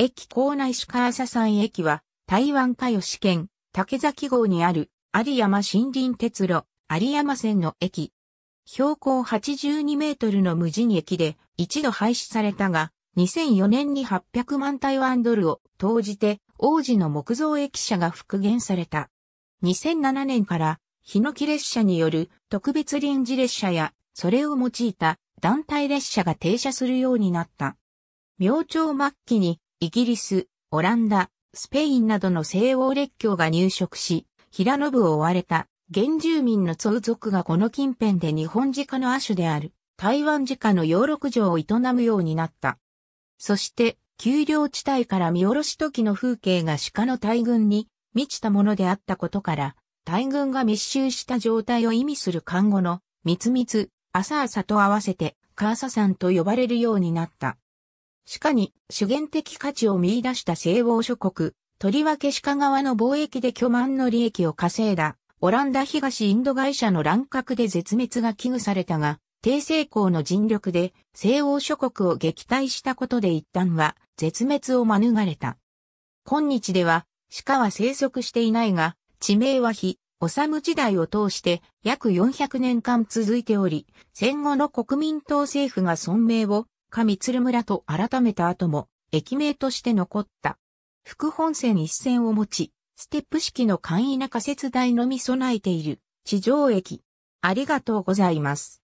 駅構内市川佐山駅は、台湾加吉県、竹崎号にある、有山森林鉄路、有山線の駅。標高82メートルの無人駅で、一度廃止されたが、2004年に800万台湾ドルを投じて、王子の木造駅舎が復元された。2007年から、日の木列車による特別臨時列車や、それを用いた団体列車が停車するようになった。明朝末期にイギリス、オランダ、スペインなどの西欧列強が入植し、平野部を追われた原住民のツ族がこの近辺で日本鹿の亜種である台湾鹿の養鹿場を営むようになった。そして、丘陵地帯から見下ろし時の風景が鹿の大群に満ちたものであったことから、大群が密集した状態を意味する漢語の、みつみつ、朝朝と合わせて、カーサさんと呼ばれるようになった。しかに主源的価値を見出した西欧諸国、とりわけ鹿側の貿易で巨万の利益を稼いだ、オランダ東インド会社の乱獲で絶滅が危惧されたが、低成功の尽力で西欧諸国を撃退したことで一旦は絶滅を免れた。今日では鹿は生息していないが、地名は非、治時代を通して約400年間続いており、戦後の国民党政府が存名を上鶴村と改めた後も、駅名として残った。副本線一線を持ち、ステップ式の簡易な仮設台のみ備えている、地上駅。ありがとうございます。